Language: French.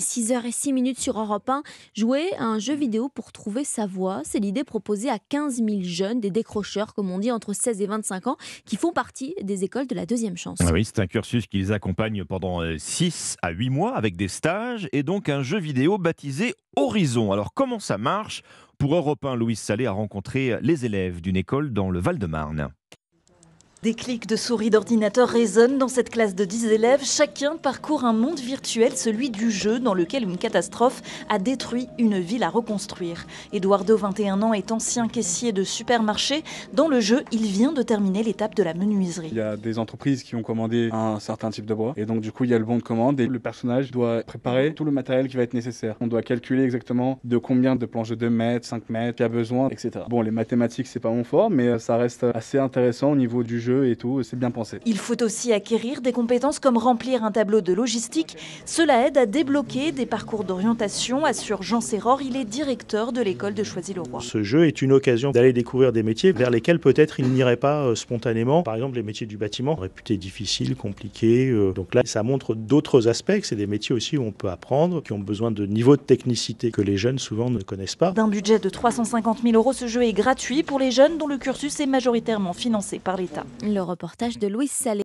6h06 minutes sur Europe 1, jouer à un jeu vidéo pour trouver sa voie. C'est l'idée proposée à 15 000 jeunes, des décrocheurs, comme on dit, entre 16 et 25 ans, qui font partie des écoles de la deuxième chance. Ah oui, c'est un cursus qu'ils accompagnent pendant 6 euh, à 8 mois avec des stages et donc un jeu vidéo baptisé Horizon. Alors comment ça marche Pour Europe 1, Louis Salé a rencontré les élèves d'une école dans le Val-de-Marne. Des clics de souris d'ordinateur résonnent dans cette classe de 10 élèves. Chacun parcourt un monde virtuel, celui du jeu, dans lequel une catastrophe a détruit une ville à reconstruire. Eduardo, 21 ans, est ancien caissier de supermarché. Dans le jeu, il vient de terminer l'étape de la menuiserie. Il y a des entreprises qui ont commandé un certain type de bois. Et donc, du coup, il y a le bon de commande et le personnage doit préparer tout le matériel qui va être nécessaire. On doit calculer exactement de combien de planches de 2 mètres, 5 mètres, qu'il y a besoin, etc. Bon, les mathématiques, c'est pas mon fort, mais ça reste assez intéressant au niveau du jeu et c'est bien pensé. Il faut aussi acquérir des compétences comme remplir un tableau de logistique. Cela aide à débloquer des parcours d'orientation, assure Jean Séror, il est directeur de l'école de Choisy-le-Roi. Ce jeu est une occasion d'aller découvrir des métiers vers lesquels peut-être il n'irait pas euh, spontanément. Par exemple, les métiers du bâtiment, réputés difficiles, compliqués. Euh, donc là, ça montre d'autres aspects. C'est des métiers aussi où on peut apprendre, qui ont besoin de niveaux de technicité que les jeunes souvent ne connaissent pas. D'un budget de 350 000 euros, ce jeu est gratuit pour les jeunes dont le cursus est majoritairement financé par l'État. Le reportage de Louis Salé.